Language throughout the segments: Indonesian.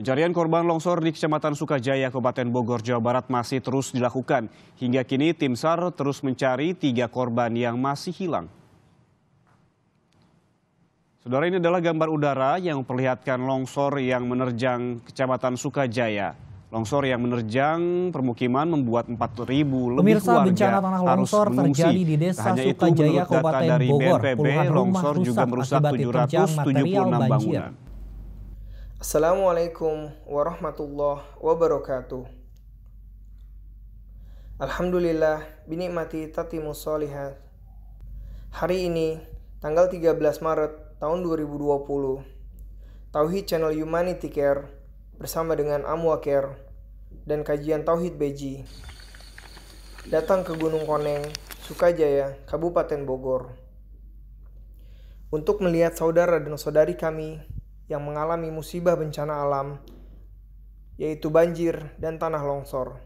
Pencarian korban longsor di Kecamatan Sukajaya, Kabupaten Bogor, Jawa Barat masih terus dilakukan. Hingga kini tim SAR terus mencari tiga korban yang masih hilang. Saudara ini adalah gambar udara yang memperlihatkan longsor yang menerjang Kecamatan Sukajaya. Longsor yang menerjang permukiman membuat 4.000 lebih Pemirsa, warga bencana tanah longsor terjadi di Desa Hanya Sukajaya, Kabupaten Bogor. Dari rumah Puluhan longsor juga merusak 776 bangunan. Assalamualaikum warahmatullahi wabarakatuh. Alhamdulillah binikmati tatimu solihat. Hari ini tanggal 13 Maret tahun 2020. Tauhid channel Humanity Care bersama dengan Amwa Care dan kajian Tauhid Beji datang ke Gunung Koneng, Sukajaya, Kabupaten Bogor. Untuk melihat saudara dan saudari kami yang mengalami musibah bencana alam, yaitu banjir dan tanah longsor.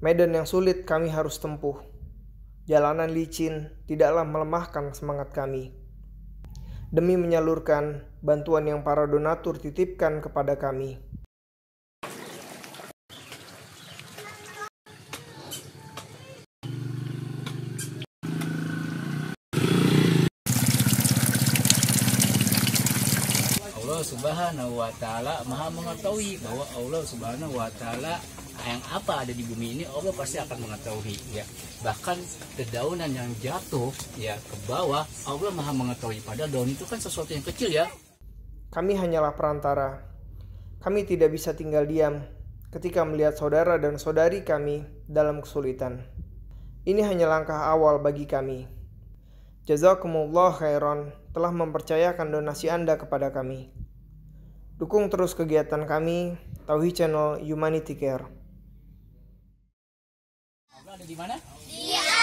Medan yang sulit kami harus tempuh. Jalanan licin tidaklah melemahkan semangat kami. Demi menyalurkan bantuan yang para donatur titipkan kepada kami. Subhanahu wa taala Maha mengetahui bahwa Allah Subhanahu wa taala yang apa ada di bumi ini Allah pasti akan mengetahui ya. Bahkan dedaunan yang jatuh ya ke bawah Allah Maha mengetahui padahal daun itu kan sesuatu yang kecil ya. Kami hanyalah perantara. Kami tidak bisa tinggal diam ketika melihat saudara dan saudari kami dalam kesulitan. Ini hanya langkah awal bagi kami. Jazakumullah khairan telah mempercayakan donasi Anda kepada kami. Dukung terus kegiatan kami, tauhi Channel Humanity Care. Ada di mana? Iya.